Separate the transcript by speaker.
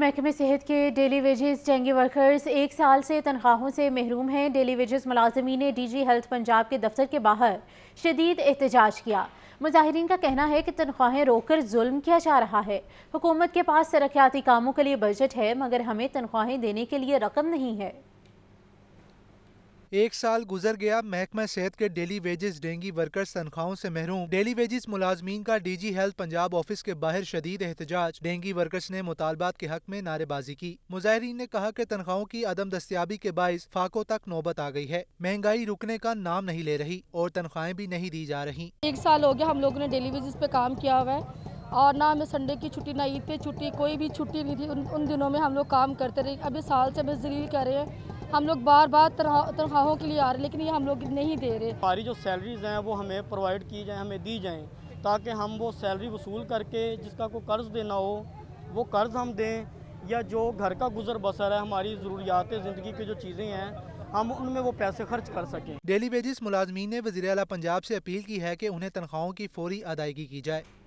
Speaker 1: महकमे सेहत के डेली वेजेस डेंगी वर्कर्स एक साल से तनख्वाहों से महरूम हैं डेली वेजेस ने डी जी हेल्थ पंजाब के दफ्तर के बाहर शदीद एहतजाज किया मुजाहरीन का कहना है कि तनख्वाहें रोककर जुल्म किया जा रहा है हुकूमत के पास तरक्याती कामों के लिए बजट है मगर हमें तनख्वाहें देने के लिए रकम नहीं है
Speaker 2: एक साल गुजर गया महकमा सेहत के डेली वेजेस डेंगी वर्कर्स तनख्वाहों से महरूम डेली वेजेस मुलाजमीन का डीजी हेल्थ पंजाब ऑफिस के बाहर शदीद एहतजाज डेंगी वर्कर्स ने मुतालबात के हक में नारेबाजी की मुजाहरीन ने कहा की तनख्वाहों की अदम दस्तियाबी के बायस फाकों तक नौबत आ गई है महंगाई रुकने का नाम नहीं ले रही और तनख्वाहें भी नहीं दी जा रही
Speaker 3: एक साल हो गया हम लोगों ने डेली वेजेस पे काम किया हुआ है और ना हमें संडे की छुट्टी ना ईद पे छुट्टी कोई भी छुट्टी नहीं थी उन, उन दिनों में हम लोग काम करते रहे अभी साल से हमें जलील कर रहे हैं हम लोग बार बार तनख्वाहों के लिए आ रहे लेकिन ये हम लोग नहीं दे रहे
Speaker 4: हमारी जो सैलरीज हैं वो हमें प्रोवाइड की जाएँ हमें दी जाएँ ताकि हम वो सैलरी वसूल करके जिसका कोई कर्ज़ देना हो वो कर्ज़ हम दें या जो घर का गुजर बसर है हमारी ज़रूरियात ज़िंदगी की जो चीज़ें हैं हम उनमें वो पैसे खर्च कर सकें
Speaker 2: डेली बेजिस मुलाजमीन ने वजी अला पंजाब से अपील की है कि उन्हें तनख्वाहों की फौरी अदायगी की जाए